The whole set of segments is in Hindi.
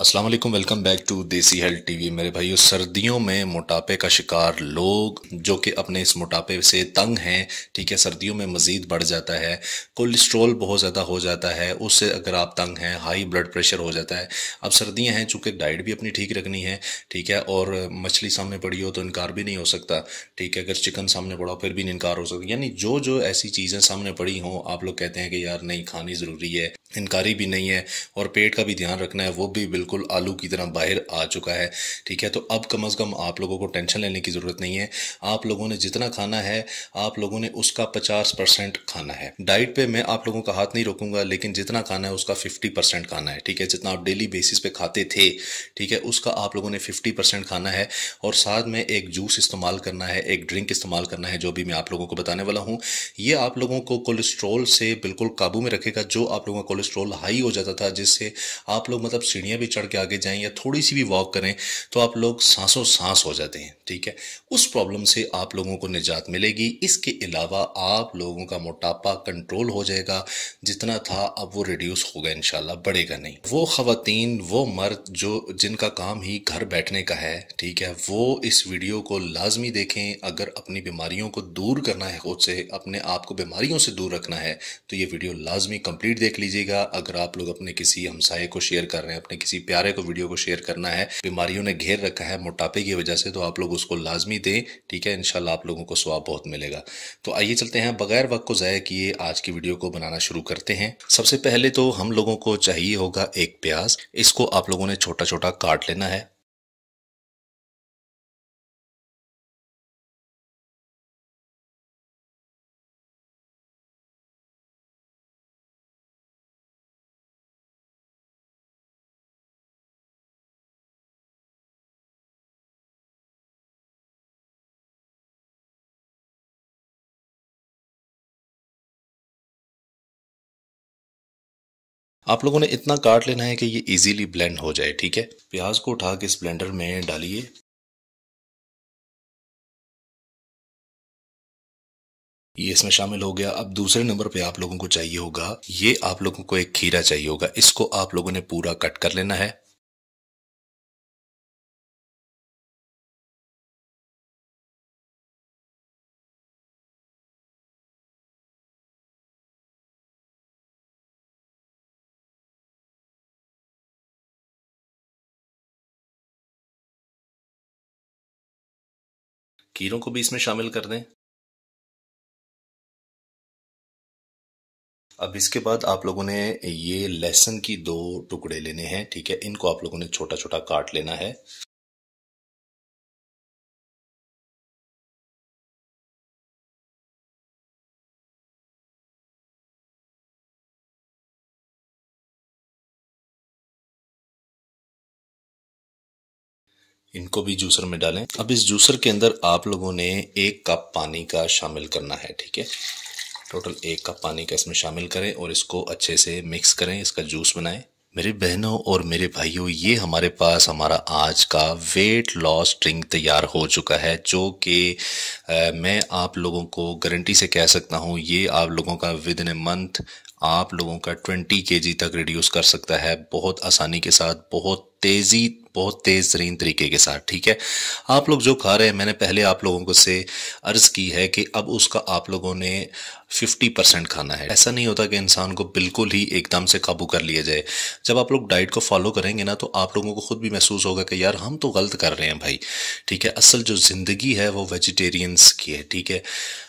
Aslam welcome back to Desi health TV मेरे भाइयों सर्दियों में मोटापे का शिकार लोग जो कि अपने इस मोटापे से तंग हैं ठीक है सर्दियों में मज़ीद बढ़ जाता है कोलेस्ट्रॉल बहुत ज़्यादा हो जाता है उससे अगर आप तंग हैं हाई ब्लड प्रेशर हो जाता है अब सर्दियां हैं चूँकि डाइट भी अपनी ठीक रखनी है ठीक है और मछली सामने पड़ी हो तो इनकार भी नहीं हो सकता ठीक है अगर चिकन सामने पड़ा हो फिर भी इनकार हो सकता यानी जो जो ऐसी चीज़ें सामने पड़ी हों आप लोग कहते हैं कि यार नहीं खानी ज़रूरी है इनकारी भी नहीं है और पेट का भी ध्यान रखना है वो भी बिल्कुल आलू की तरह बाहर आ चुका है ठीक है तो अब कम अज़ कम आप लोगों को टेंशन लेने की ज़रूरत नहीं है आप लोगों ने जितना खाना है आप लोगों ने उसका पचास परसेंट खाना है डाइट पे मैं आप लोगों का हाथ नहीं रोकूंगा लेकिन जितना खाना है उसका फिफ्टी परसेंट खाना है ठीक है जितना आप डेली बेसिस पे खाते थे ठीक है उसका आप लोगों ने फिफ्टी परसेंट खाना है और साथ में एक जूस इस्तेमाल करना है एक ड्रिंक इस्तेमाल करना है जो भी मैं आप लोगों को बताने वाला हूँ ये आप लोगों को कोलेस्ट्रोल से बिल्कुल काबू में रखेगा जो आप लोगों को कोलेस्ट्रॉल हाई हो जाता था जिससे आप लोग मतलब सीढ़ियाँ भी चढ़ के आगे जाएँ या थोड़ी सी भी वॉक करें तो आप लोग सांसों सांस हो जाते हैं ठीक है उस प्रॉब्लम से आप लोगों को निजात मिलेगी इसके अलावा आप लोगों का मोटापा कंट्रोल हो जाएगा जितना था अब वो रिड्यूस होगा इनशाला बढ़ेगा नहीं वो खातन वो मर्द जो जिनका काम ही घर बैठने का है ठीक है वो इस वीडियो को लाजमी देखें अगर अपनी बीमारियों को दूर करना है खुद से अपने आप को बीमारियों से दूर रखना है तो ये वीडियो लाजमी कंप्लीट देख लीजिए कीजिएगा अगर आप लोग अपने किसी हमसाये को शेयर कर रहे हैं अपने किसी प्यारे को वीडियो को शेयर करना है बीमारियों ने घेर रखा है मोटापे की वजह से तो आप लोग उसको लाजमी दें ठीक है इनशाला आप लोगों को स्वाब बहुत मिलेगा तो आइए चलते हैं बगैर वक्त को ज़ाया किए आज की वीडियो को बनाना शुरू करते हैं सबसे पहले तो हम लोगों को चाहिए होगा एक प्याज इसको आप लोगों ने छोटा छोटा काट लेना है आप लोगों ने इतना काट लेना है कि ये इजीली ब्लेंड हो जाए ठीक है प्याज को उठा के इस ब्लेंडर में डालिए ये इसमें शामिल हो गया अब दूसरे नंबर पे आप लोगों को चाहिए होगा ये आप लोगों को एक खीरा चाहिए होगा इसको आप लोगों ने पूरा कट कर लेना है कीड़ों को भी इसमें शामिल कर दें अब इसके बाद आप लोगों ने ये लहसुन की दो टुकड़े लेने हैं ठीक है इनको आप लोगों ने छोटा छोटा काट लेना है इनको भी जूसर में डालें अब इस जूसर के अंदर आप लोगों ने एक कप पानी का शामिल करना है ठीक है टोटल एक कप पानी का इसमें शामिल करें और इसको अच्छे से मिक्स करें इसका जूस बनाएं मेरे बहनों और मेरे भाइयों ये हमारे पास हमारा आज का वेट लॉस ड्रिंक तैयार हो चुका है जो कि मैं आप लोगों को गारंटी से कह सकता हूँ ये आप लोगों का विद इन ए मंथ आप लोगों का 20 केजी तक रिड्यूस कर सकता है बहुत आसानी के साथ बहुत तेज़ी बहुत तेज़ तरीन तरीके के साथ ठीक है आप लोग जो खा रहे हैं मैंने पहले आप लोगों को से अर्ज़ की है कि अब उसका आप लोगों ने फिफ्टी परसेंट खाना है ऐसा नहीं होता कि इंसान को बिल्कुल ही एकदम से काबू कर लिया जाए जब आप लोग डाइट को फॉलो करेंगे ना तो आप लोगों को खुद भी महसूस होगा कि यार हम तो गलत कर रहे हैं भाई ठीक है असल जो ज़िंदगी है वो वेजिटेरियंस की है ठीक है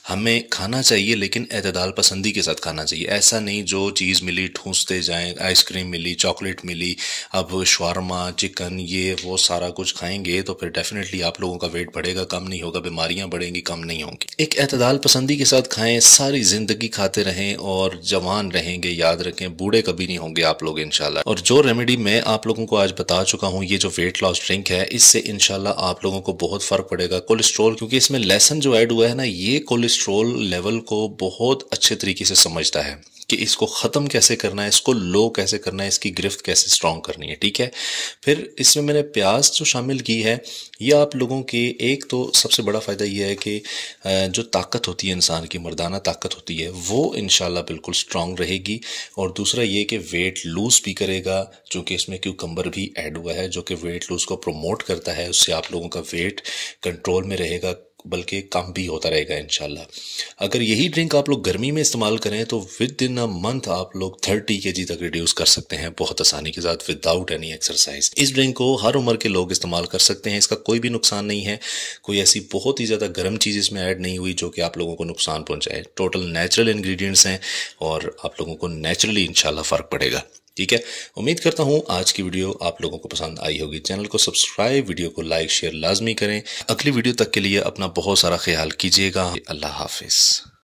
हमें खाना चाहिए लेकिन अतदाल पसंदी के साथ खाना चाहिए ऐसा नहीं जो चीज़ मिली ठूसते जाएँ आइसक्रीम मिली चॉकलेट मिली अब शॉर्मा चिकन ये ये वो सारा कुछ खाएंगे तो फिर डेफिनेटली आप लोगों का वेट बढ़ेगा कम नहीं होगा बीमारियां बढ़ेंगी कम नहीं होंगी एक एतदाल पसंदी के साथ खाएं सारी जिंदगी खाते रहें और जवान रहेंगे याद रखें बूढ़े कभी नहीं होंगे आप लोग इनशाला और जो रेमेडी मैं आप लोगों को आज बता चुका हूँ ये जो वेट लॉस ड्रिंक है इससे इनशाला आप लोगों को बहुत फर्क पड़ेगा कोलेस्ट्रोल क्योंकि इसमें लेसन जो एड हुआ है ना ये कोलेस्ट्रोल लेवल को बहुत अच्छे तरीके से समझता है कि इसको ख़त्म कैसे करना है इसको लो कैसे करना है इसकी गिरफ्त कैसे स्ट्रॉन्ग करनी है ठीक है फिर इसमें मैंने प्याज जो शामिल की है ये आप लोगों के एक तो सबसे बड़ा फ़ायदा ये है कि जो ताकत होती है इंसान की मर्दाना ताकत होती है वो इन बिल्कुल स्ट्रॉन्ग रहेगी और दूसरा ये कि वेट लूज़ भी करेगा चूँकि इसमें क्यूकम्बर भी एड हुआ है जो कि वेट लूज़ को प्रमोट करता है उससे आप लोगों का वेट कंट्रोल में रहेगा बल्कि कम भी होता रहेगा इन अगर यही ड्रिंक आप लोग गर्मी में इस्तेमाल करें तो विद इन अ मंथ आप लोग थर्टी के जी तक रिड्यूस कर सकते हैं बहुत आसानी के साथ विदाउट एनी एक्सरसाइज इस ड्रिंक को हर उम्र के लोग इस्तेमाल कर सकते हैं इसका कोई भी नुकसान नहीं है कोई ऐसी बहुत ही ज़्यादा गर्म चीज़ इसमें ऐड नहीं हुई जो कि आप लोगों को नुकसान पहुँचाए टोटल नेचुरल इन्ग्रीडियंट्स हैं और आप लोगों को नेचुरली इनशाला फ़र्क पड़ेगा ठीक है उम्मीद करता हूँ आज की वीडियो आप लोगों को पसंद आई होगी चैनल को सब्सक्राइब वीडियो को लाइक शेयर लाजमी करें अगली वीडियो तक के लिए अपना बहुत सारा ख्याल कीजिएगा अल्लाह हाफिज़